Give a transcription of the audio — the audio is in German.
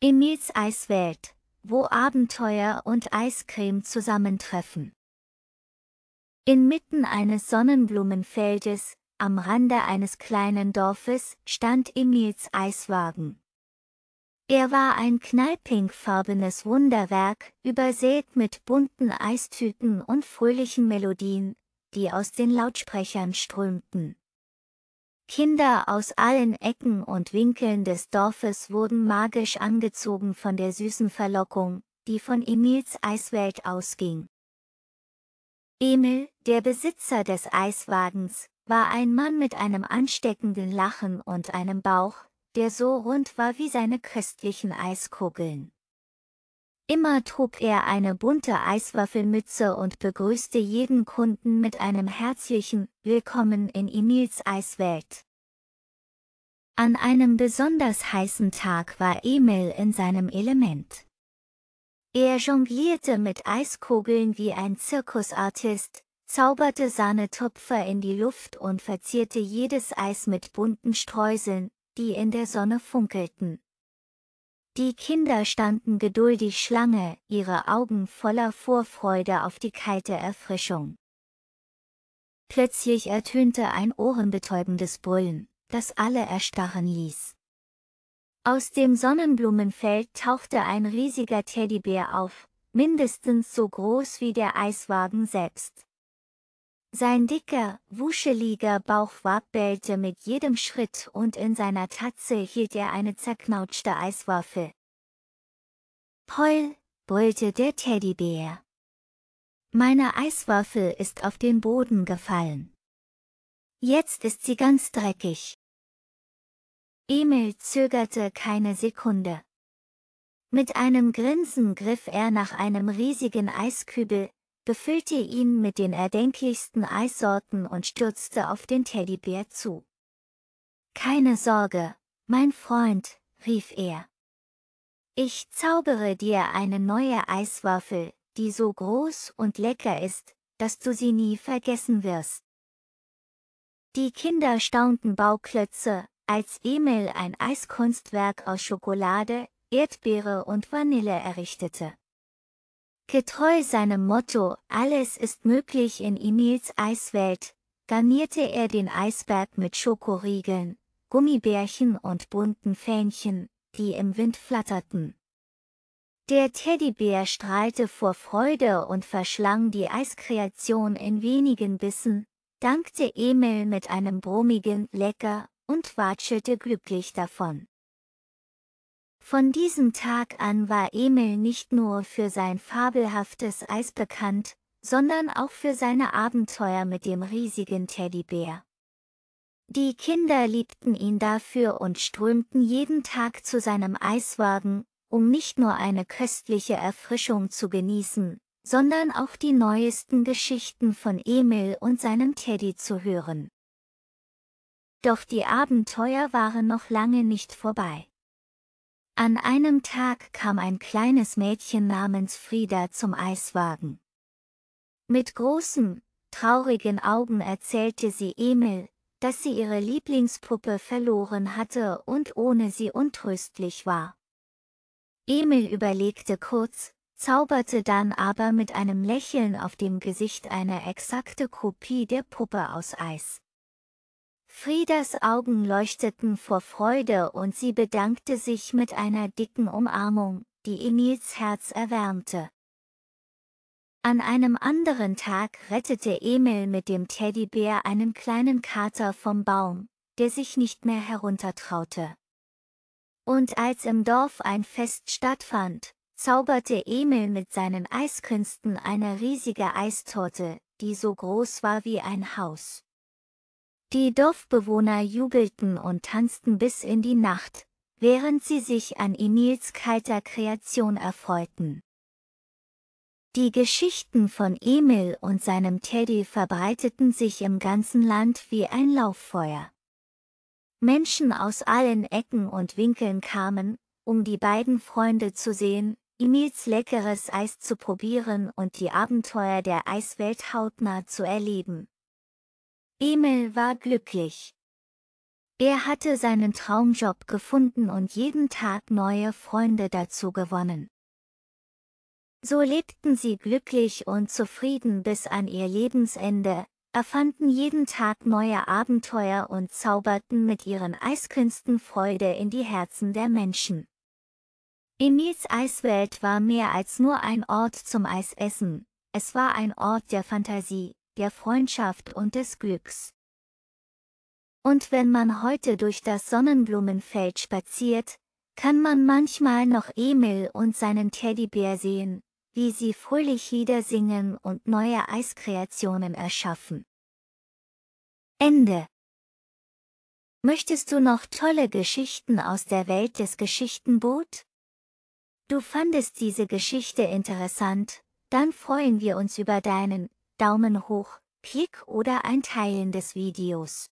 Emils Eiswelt, wo Abenteuer und Eiscreme zusammentreffen. Inmitten eines Sonnenblumenfeldes, am Rande eines kleinen Dorfes, stand Emils Eiswagen. Er war ein knallpinkfarbenes Wunderwerk, übersät mit bunten Eistüten und fröhlichen Melodien, die aus den Lautsprechern strömten. Kinder aus allen Ecken und Winkeln des Dorfes wurden magisch angezogen von der süßen Verlockung, die von Emils Eiswelt ausging. Emil, der Besitzer des Eiswagens, war ein Mann mit einem ansteckenden Lachen und einem Bauch, der so rund war wie seine köstlichen Eiskugeln. Immer trug er eine bunte Eiswaffelmütze und begrüßte jeden Kunden mit einem herzlichen Willkommen in Emils Eiswelt. An einem besonders heißen Tag war Emil in seinem Element. Er jonglierte mit Eiskugeln wie ein Zirkusartist, zauberte Sahnetupfer in die Luft und verzierte jedes Eis mit bunten Streuseln, die in der Sonne funkelten. Die Kinder standen geduldig Schlange, ihre Augen voller Vorfreude auf die kalte Erfrischung. Plötzlich ertönte ein ohrenbetäubendes Brüllen, das alle erstarren ließ. Aus dem Sonnenblumenfeld tauchte ein riesiger Teddybär auf, mindestens so groß wie der Eiswagen selbst. Sein dicker, wuscheliger Bauch wabbelte mit jedem Schritt und in seiner Tatze hielt er eine zerknautschte Eiswaffel. Heul, brüllte der Teddybär. Meine Eiswaffel ist auf den Boden gefallen. Jetzt ist sie ganz dreckig. Emil zögerte keine Sekunde. Mit einem Grinsen griff er nach einem riesigen Eiskübel, befüllte ihn mit den erdenklichsten Eissorten und stürzte auf den Teddybär zu. Keine Sorge, mein Freund, rief er. Ich zaubere dir eine neue Eiswaffel, die so groß und lecker ist, dass du sie nie vergessen wirst. Die Kinder staunten Bauklötze, als Emil ein Eiskunstwerk aus Schokolade, Erdbeere und Vanille errichtete. Getreu seinem Motto, alles ist möglich in Emils Eiswelt, garnierte er den Eisberg mit Schokoriegeln, Gummibärchen und bunten Fähnchen, die im Wind flatterten. Der Teddybär strahlte vor Freude und verschlang die Eiskreation in wenigen Bissen, dankte Emil mit einem brummigen Lecker und watschelte glücklich davon. Von diesem Tag an war Emil nicht nur für sein fabelhaftes Eis bekannt, sondern auch für seine Abenteuer mit dem riesigen Teddybär. Die Kinder liebten ihn dafür und strömten jeden Tag zu seinem Eiswagen, um nicht nur eine köstliche Erfrischung zu genießen, sondern auch die neuesten Geschichten von Emil und seinem Teddy zu hören. Doch die Abenteuer waren noch lange nicht vorbei. An einem Tag kam ein kleines Mädchen namens Frieda zum Eiswagen. Mit großen, traurigen Augen erzählte sie Emil, dass sie ihre Lieblingspuppe verloren hatte und ohne sie untröstlich war. Emil überlegte kurz, zauberte dann aber mit einem Lächeln auf dem Gesicht eine exakte Kopie der Puppe aus Eis. Friedas Augen leuchteten vor Freude und sie bedankte sich mit einer dicken Umarmung, die Emils Herz erwärmte. An einem anderen Tag rettete Emil mit dem Teddybär einen kleinen Kater vom Baum, der sich nicht mehr heruntertraute. Und als im Dorf ein Fest stattfand, zauberte Emil mit seinen Eiskünsten eine riesige Eistorte, die so groß war wie ein Haus. Die Dorfbewohner jubelten und tanzten bis in die Nacht, während sie sich an Emils kalter Kreation erfreuten. Die Geschichten von Emil und seinem Teddy verbreiteten sich im ganzen Land wie ein Lauffeuer. Menschen aus allen Ecken und Winkeln kamen, um die beiden Freunde zu sehen, Emils leckeres Eis zu probieren und die Abenteuer der Eiswelt hautnah zu erleben. Emil war glücklich. Er hatte seinen Traumjob gefunden und jeden Tag neue Freunde dazu gewonnen. So lebten sie glücklich und zufrieden bis an ihr Lebensende, erfanden jeden Tag neue Abenteuer und zauberten mit ihren Eiskünsten Freude in die Herzen der Menschen. Emils Eiswelt war mehr als nur ein Ort zum Eisessen, es war ein Ort der Fantasie, der Freundschaft und des Glücks. Und wenn man heute durch das Sonnenblumenfeld spaziert, kann man manchmal noch Emil und seinen Teddybär sehen, wie sie fröhlich Lieder singen und neue Eiskreationen erschaffen. Ende. Möchtest du noch tolle Geschichten aus der Welt des Geschichtenboot? Du fandest diese Geschichte interessant, dann freuen wir uns über deinen Daumen hoch, Klick oder ein Teilen des Videos.